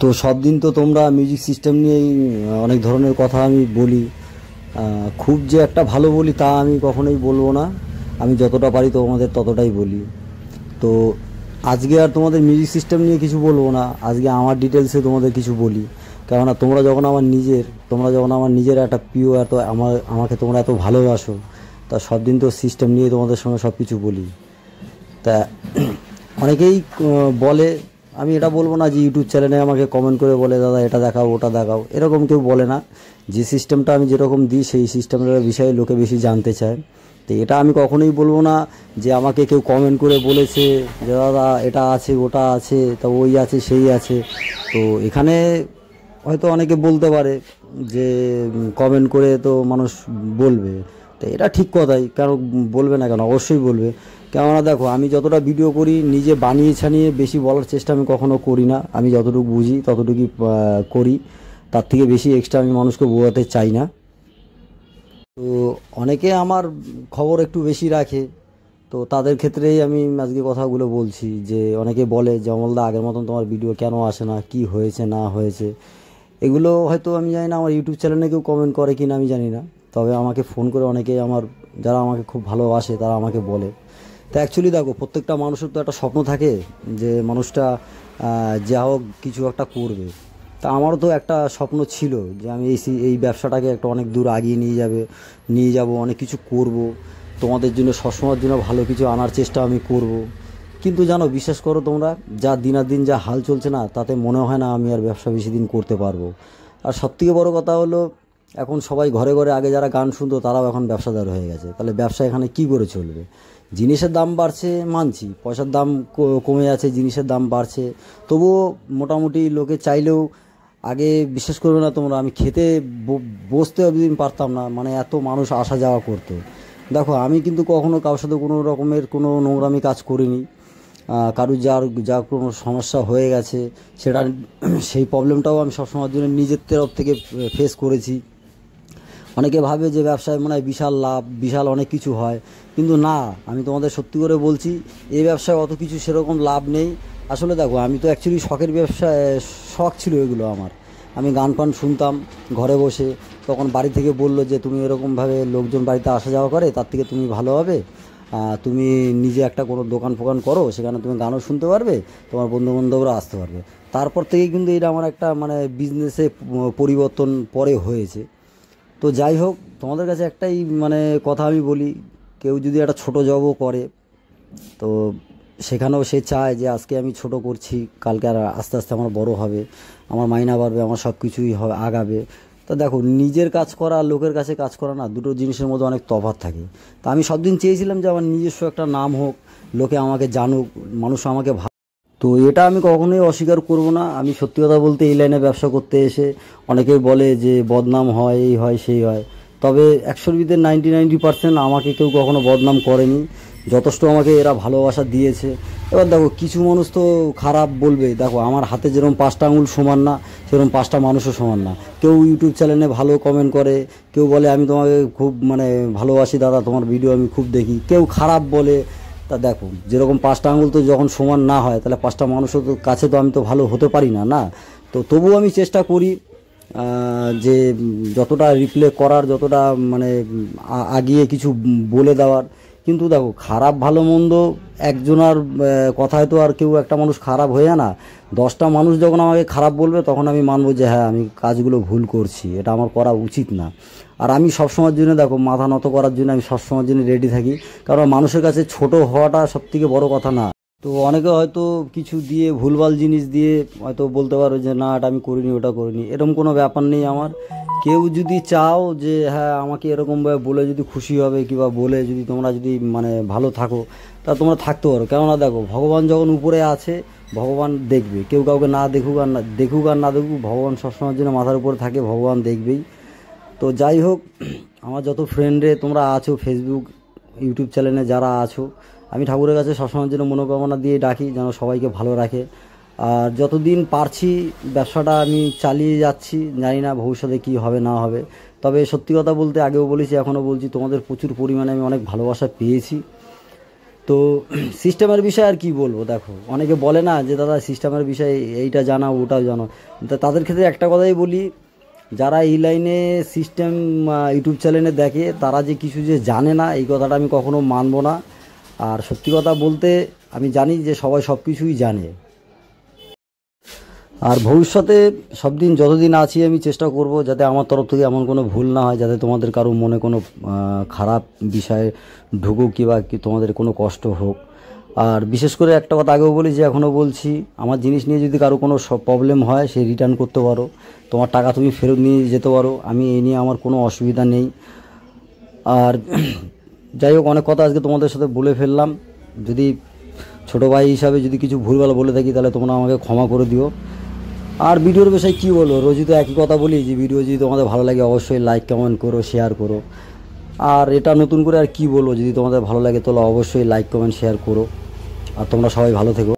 তো সব দিন তো তোমরা মিউজিক সিস্টেম নিয়েই অনেক ধরনের কথা আমি বলি খুব যে একটা ভালো বলি তা আমি কখনোই বলবো না আমি যতটা পারি তোমাদের ততটাই বলি তো আজকে আর তোমাদের মিউজিক সিস্টেম নিয়ে কিছু বলবো না আজকে আমার ডিটেলসে তোমাদের কিছু বলি কেননা তোমরা যখন আমার নিজের তোমরা যখন আমার নিজের একটা প্রিয় এত আমার আমাকে তোমরা এত ভালোবাসো তা সব দিন তো সিস্টেম নিয়ে তোমাদের সঙ্গে সব কিছু বলি তা অনেকেই বলে আমি এটা বলবো না যে ইউটিউব চ্যানেলে আমাকে কমেন্ট করে বলে দাদা এটা দেখাও ওটা দেখাও এরকম কেউ বলে না যে সিস্টেমটা আমি যেরকম দিই সেই সিস্টেমের বিষয়ে লোকে বেশি জানতে চায় তো এটা আমি কখনোই বলবো না যে আমাকে কেউ কমেন্ট করে বলেছে যে দাদা এটা আছে ওটা আছে তা ওই আছে সেই আছে তো এখানে হয়তো অনেকে বলতে পারে যে কমেন্ট করে তো মানুষ বলবে তো এটা ঠিক কথাই কেন বলবে না কেন অবশ্যই বলবে কেননা দেখো আমি যতটা ভিডিও করি নিজে বানিয়ে ছানিয়ে বেশি বলার চেষ্টা আমি কখনো করি না আমি যতটুকু বুঝি ততটুকুই করি তার থেকে বেশি এক্সট্রা আমি মানুষকে বোঝাতে চাই না তো অনেকে আমার খবর একটু বেশি রাখে তো তাদের ক্ষেত্রেই আমি আজকে কথাগুলো বলছি যে অনেকে বলে জমলদা আগের মতন তোমার ভিডিও কেন আসে না কি হয়েছে না হয়েছে এগুলো হয়তো আমি জানি না আমার ইউটিউব চ্যানেলে কেউ কমেন্ট করে কি না আমি জানি না তবে আমাকে ফোন করে অনেকে আমার যারা আমাকে খুব ভালোবাসে তারা আমাকে বলে তো অ্যাকচুয়ালি দেখো প্রত্যেকটা মানুষের তো একটা স্বপ্ন থাকে যে মানুষটা যা হোক কিছু একটা করবে তা আমারও তো একটা স্বপ্ন ছিল যে আমি এই এই ব্যবসাটাকে একটা অনেক দূর আগিয়ে নিয়ে যাবে নিয়ে যাব অনেক কিছু করব তোমাদের জন্য সবসময়ের জন্য ভালো কিছু আনার চেষ্টা আমি করব কিন্তু জানো বিশ্বাস করো তোমরা যা দিনার দিন যা হাল চলছে না তাতে মনে হয় না আমি আর ব্যবসা বেশি দিন করতে পারবো আর সবথেকে বড় কথা হলো এখন সবাই ঘরে ঘরে আগে যারা গান শুনতো তারাও এখন ব্যবসাদার হয়ে গেছে তাহলে ব্যবসা এখানে কি করে চলবে জিনিসের দাম বাড়ছে মানছি পয়সার দাম কমে যাচ্ছে জিনিসের দাম বাড়ছে তবুও মোটামুটি লোকে চাইলেও আগে বিশ্বাস করবে না তোমরা আমি খেতে বসতে অবদিন পারতাম না মানে এত মানুষ আসা যাওয়া করতো দেখো আমি কিন্তু কখনো কারোর সাথে কোনো রকমের কোনো নোংরামি কাজ করিনি কারুর যার যা কোনো সমস্যা হয়ে গেছে সেটা সেই প্রবলেমটাও আমি সবসময়ের জন্য নিজের তরফ থেকে ফেস করেছি অনেকে ভাবে যে ব্যবসায় মনে হয় বিশাল লাভ বিশাল অনেক কিছু হয় কিন্তু না আমি তোমাদের সত্যি করে বলছি এই ব্যবসায় অত কিছু সেরকম লাভ নেই আসলে দেখো আমি তো অ্যাকচুয়ালি শখের ব্যবসায় শখ ছিল এগুলো আমার আমি গান ফান শুনতাম ঘরে বসে তখন বাড়ি থেকে বললো যে তুমি এরকমভাবে লোকজন বাড়িতে আসা যাওয়া করে তার থেকে তুমি ভালো হবে তুমি নিজে একটা কোনো দোকান ফোকান করো সেখানে তুমি গানও শুনতে পারবে তোমার বন্ধুবান্ধবরা আসতে পারবে তারপর থেকেই কিন্তু এটা আমার একটা মানে বিজনেসে পরিবর্তন পরে হয়েছে তো যাই হোক তোমাদের কাছে একটাই মানে কথা আমি বলি কেউ যদি একটা ছোট জবও করে তো সেখানেও সে চায় যে আজকে আমি ছোট করছি কালকে আর আস্তে আস্তে আমার বড় হবে আমার মাইনা বাড়বে আমার সব কিছুই হবে আগাবে তো দেখো নিজের কাজ করা আর লোকের কাছে কাজ করা না দুটো জিনিসের মধ্যে অনেক তফাৎ থাকে তা আমি সব দিন চেয়েছিলাম যে আমার নিজস্ব একটা নাম হোক লোকে আমাকে জানুক মানুষ আমাকে তো এটা আমি কখনোই অস্বীকার করব না আমি সত্যি কথা বলতে এই লাইনে ব্যবসা করতে এসে অনেকেই বলে যে বদনাম হয় এই হয় সেই হয় তবে একশো ভিতরে নাইনটি নাইনটি পার্সেন্ট আমাকে কেউ কখনো বদনাম করেনি যথেষ্ট আমাকে এরা ভালোবাসা দিয়েছে এবার দেখো কিছু মানুষ তো খারাপ বলবে দেখো আমার হাতে যেরকম পাঁচটা আঙুল সমান না সেরকম পাঁচটা মানুষও সমান না কেউ ইউটিউব চ্যানেলে ভালো কমেন্ট করে কেউ বলে আমি তোমাকে খুব মানে ভালোবাসি দাদা তোমার ভিডিও আমি খুব দেখি কেউ খারাপ বলে তা দেখো যেরকম পাঁচটা আঙুল তো যখন সমান না হয় তাহলে পাঁচটা মানুষও তো কাছে তো আমি তো ভালো হতে পারি না না তো তবুও আমি চেষ্টা করি যে যতটা রিপ্লে করার যতটা মানে আগিয়ে কিছু বলে দেওয়ার কিন্তু দেখো খারাপ ভালো মন্দ একজনার কথায় তো আর কেউ একটা মানুষ খারাপ হয়ে না দশটা মানুষ যখন আমাকে খারাপ বলবে তখন আমি মানবো যে হ্যাঁ আমি কাজগুলো ভুল করছি এটা আমার করা উচিত না আর আমি সবসময়ের জন্য দেখো মাথা নত করার জন্য আমি সবসময়ের জন্য রেডি থাকি কারণ মানুষের কাছে ছোট হওয়াটা সব থেকে বড় কথা না তো অনেকে হয়তো কিছু দিয়ে ভুলভাল জিনিস দিয়ে হয়তো বলতে পারো যে না এটা আমি করিনি ওটা করিনি এরকম কোনো ব্যাপার নেই আমার কেউ যদি চাও যে হ্যাঁ আমাকে এরকমভাবে বলে যদি খুশি হবে কিবা বলে যদি তোমরা যদি মানে ভালো থাকো তা তোমরা থাকতে পারো কেননা দেখো ভগবান যখন উপরে আছে ভগবান দেখবে কেউ কাউকে না দেখুক আর না দেখুক আর না দেখুক ভগবান সবসময়ের জন্য মাথার উপরে থাকে ভগবান দেখবেই তো যাই হোক আমার যত ফ্রেন্ডে তোমরা আছো ফেসবুক ইউটিউব চ্যানেলে যারা আছো আমি ঠাকুরের কাছে সবসময়ের জন্য মনোকামনা দিয়ে ডাকি যেন সবাইকে ভালো রাখে আর যতদিন পারছি ব্যবসাটা আমি চালিয়ে যাচ্ছি জানি না ভবিষ্যতে কি হবে না হবে তবে সত্যি কথা বলতে আগেও বলেছি এখনও বলছি তোমাদের প্রচুর পরিমাণে আমি অনেক ভালোবাসা পেয়েছি তো সিস্টেমের বিষয়ে আর কি বলবো দেখো অনেকে বলে না যে দাদা সিস্টেমের বিষয়ে এইটা জানা ওটাও জানো তাদের ক্ষেত্রে একটা কথাই বলি যারা এই লাইনে সিস্টেম ইউটিউব চ্যানেলে দেখে তারা যে কিছু যে জানে না এই কথাটা আমি কখনো মানব না আর সত্যি কথা বলতে আমি জানি যে সবাই সব কিছুই জানে আর ভবিষ্যতে সব দিন যতদিন আছি আমি চেষ্টা করব যাতে আমার তরফ থেকে এমন কোনো ভুল না হয় যাতে তোমাদের কারো মনে কোনো খারাপ বিষয়ে ঢুকুক কিংবা কি তোমাদের কোনো কষ্ট হোক আর বিশেষ করে একটা কথা আগেও বলি যে এখনও বলছি আমার জিনিস নিয়ে যদি কারো কোনো প্রবলেম হয় সে রিটার্ন করতে পারো তোমার টাকা তুমি ফেরত নিয়ে যেতে পারো আমি এ নিয়ে আমার কোনো অসুবিধা নেই আর যাই হোক অনেক কথা আজকে তোমাদের সাথে বলে ফেললাম যদি ছোটো ভাই হিসাবে যদি কিছু ভুলভাল বলে থাকি তাহলে তোমরা আমাকে ক্ষমা করে দিও আর ভিডিওর বিষয়ে কী বলো রোজই তো একই কথা বলি যে ভিডিও যদি তোমাদের ভালো লাগে অবশ্যই লাইক কমেন্ট করো শেয়ার করো আর এটা নতুন করে আর কি বলবো যদি তোমাদের ভালো লাগে তাহলে অবশ্যই লাইক কমেন্ট শেয়ার করো আর তোমরা সবাই ভালো থেকো